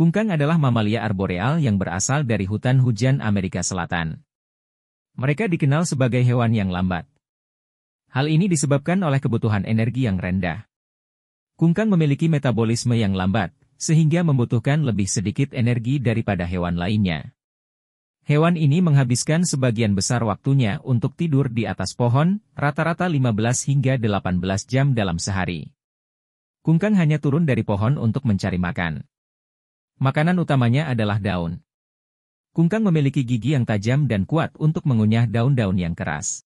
Kungkang adalah mamalia arboreal yang berasal dari hutan hujan Amerika Selatan. Mereka dikenal sebagai hewan yang lambat. Hal ini disebabkan oleh kebutuhan energi yang rendah. Kungkang memiliki metabolisme yang lambat, sehingga membutuhkan lebih sedikit energi daripada hewan lainnya. Hewan ini menghabiskan sebagian besar waktunya untuk tidur di atas pohon, rata-rata 15 hingga 18 jam dalam sehari. Kungkang hanya turun dari pohon untuk mencari makan. Makanan utamanya adalah daun. Kungkang memiliki gigi yang tajam dan kuat untuk mengunyah daun-daun yang keras.